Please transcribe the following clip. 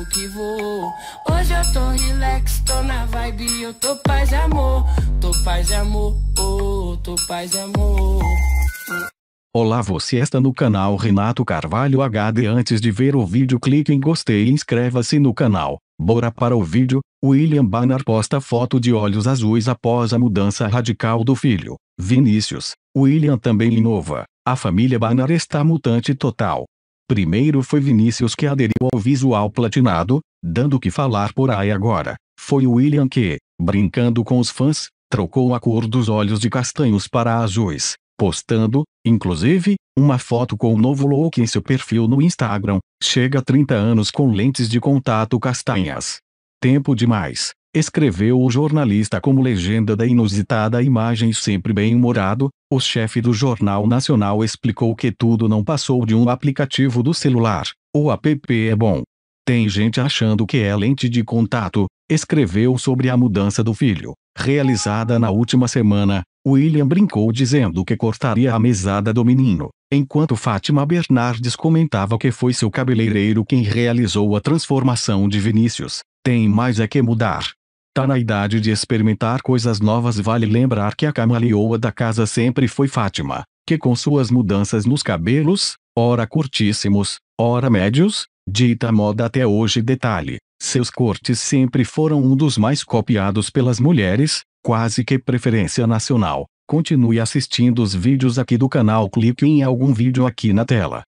vou que vou. Hoje eu tô relax, tô na vibe, eu tô paz e amor. Tô paz e amor, oh, tô paz e amor. Olá, você está no canal Renato Carvalho HD. Antes de ver o vídeo, clique em gostei e inscreva-se no canal. Bora para o vídeo. William Banner posta foto de olhos azuis após a mudança radical do filho, Vinícius. William também inova. A família Banner está mutante total. Primeiro foi Vinícius que aderiu ao visual platinado, dando o que falar por aí agora. Foi William que, brincando com os fãs, trocou a cor dos olhos de castanhos para azuis, postando, inclusive, uma foto com o novo look em seu perfil no Instagram. Chega a 30 anos com lentes de contato castanhas. Tempo demais. Escreveu o jornalista como legenda da inusitada imagem sempre bem-humorado, o chefe do Jornal Nacional explicou que tudo não passou de um aplicativo do celular. O app é bom. Tem gente achando que é lente de contato, escreveu sobre a mudança do filho, realizada na última semana. William brincou dizendo que cortaria a mesada do menino, enquanto Fátima Bernardes comentava que foi seu cabeleireiro quem realizou a transformação de Vinícius. Tem mais é que mudar. Tá na idade de experimentar coisas novas vale lembrar que a camaleoa da casa sempre foi Fátima, que com suas mudanças nos cabelos, ora curtíssimos, ora médios, dita moda até hoje detalhe, seus cortes sempre foram um dos mais copiados pelas mulheres, quase que preferência nacional. Continue assistindo os vídeos aqui do canal clique em algum vídeo aqui na tela.